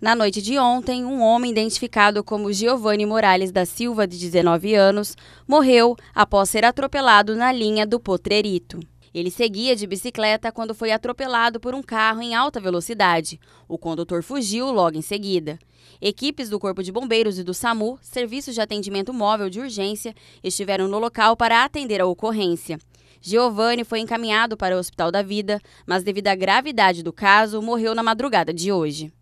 Na noite de ontem, um homem identificado como Giovanni Morales da Silva, de 19 anos, morreu após ser atropelado na linha do Potrerito. Ele seguia de bicicleta quando foi atropelado por um carro em alta velocidade. O condutor fugiu logo em seguida. Equipes do Corpo de Bombeiros e do SAMU, Serviços de Atendimento Móvel de Urgência, estiveram no local para atender a ocorrência. Giovanni foi encaminhado para o Hospital da Vida, mas devido à gravidade do caso, morreu na madrugada de hoje.